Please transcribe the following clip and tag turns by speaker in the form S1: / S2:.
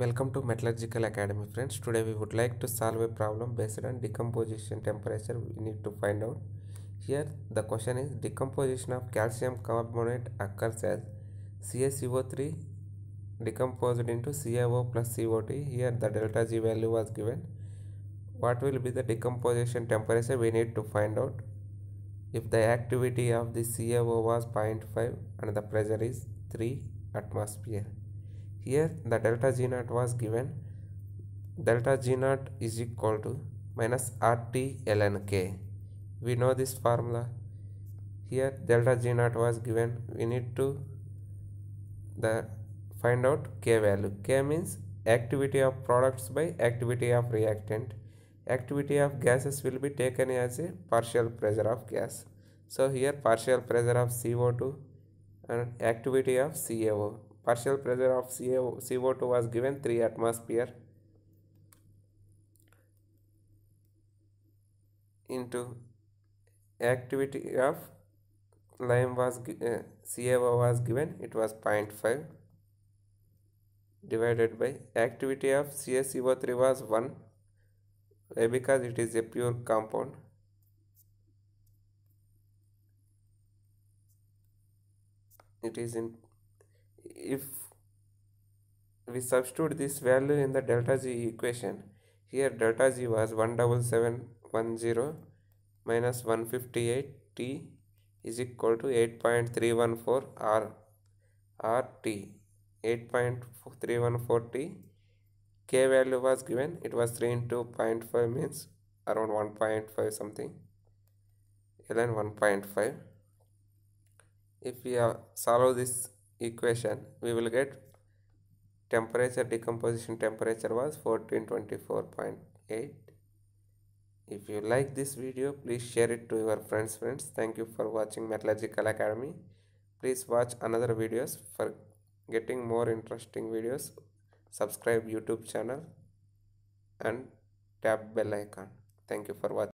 S1: Welcome to Metallurgical Academy friends. Today we would like to solve a problem based on decomposition temperature we need to find out. Here the question is decomposition of calcium carbonate occurs as CaCO3 decomposed into CaO plus CO2. Here the delta G value was given. What will be the decomposition temperature we need to find out? If the activity of the CaO was 0.5 and the pressure is 3 atmosphere here the delta g naught was given delta g naught is equal to minus rt ln k we know this formula here delta g naught was given we need to the find out k value k means activity of products by activity of reactant activity of gases will be taken as a partial pressure of gas so here partial pressure of co2 and activity of cao partial pressure of CO2 was given 3 atmosphere into activity of lime was uh, CaO was given it was 0.5 divided by activity of CaCO3 was 1 uh, because it is a pure compound it is in if we substitute this value in the delta g equation here delta g was 17710 minus 158 t is equal to 8.314 r r t 8.314 t k value was given it was 3 into 0.5 means around 1.5 something ln 1.5 if we uh, solve this equation we will get temperature decomposition temperature was 1424.8 if you like this video please share it to your friends friends thank you for watching metallurgical academy please watch another videos for getting more interesting videos subscribe youtube channel and tap bell icon thank you for watching